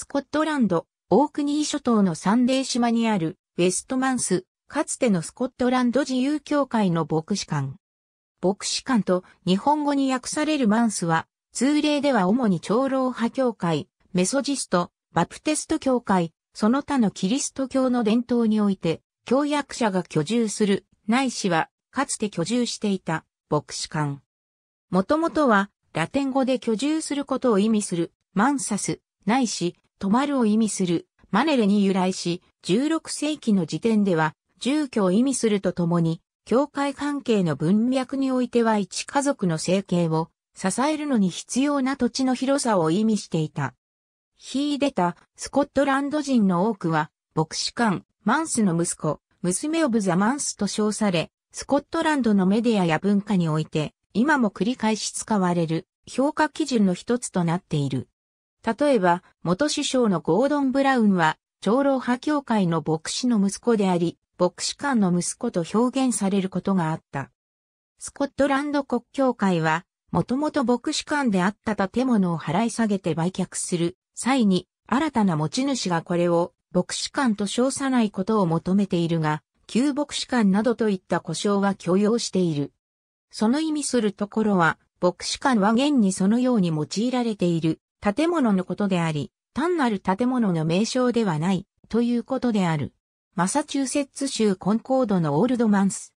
スコットランド、オークニー諸島のサンデー島にあるウェストマンス、かつてのスコットランド自由協会の牧師館。牧師館と日本語に訳されるマンスは、通例では主に長老派教会、メソジスト、バプテスト教会、その他のキリスト教の伝統において、教約者が居住する、ないしは、かつて居住していた、牧師館。もともとは、ラテン語で居住することを意味する、マンサス、ないし、止まるを意味するマネレに由来し、16世紀の時点では、住居を意味するとともに、教会関係の文脈においては一家族の生計を支えるのに必要な土地の広さを意味していた。秀でたスコットランド人の多くは、牧師官、マンスの息子、娘オブザ・マンスと称され、スコットランドのメディアや文化において、今も繰り返し使われる評価基準の一つとなっている。例えば、元首相のゴードン・ブラウンは、長老派教会の牧師の息子であり、牧師官の息子と表現されることがあった。スコットランド国教会は、もともと牧師官であった建物を払い下げて売却する際に、新たな持ち主がこれを牧師官と称さないことを求めているが、旧牧師官などといった故障は許容している。その意味するところは、牧師官は現にそのように用いられている建物のことであり、単なる建物の名称ではない、ということである。マサチューセッツ州コンコードのオールドマンス。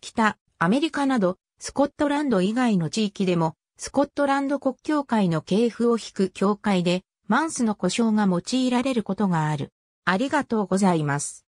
北、アメリカなど、スコットランド以外の地域でも、スコットランド国教会の系譜を引く教会で、マンスの故障が用いられることがある。ありがとうございます。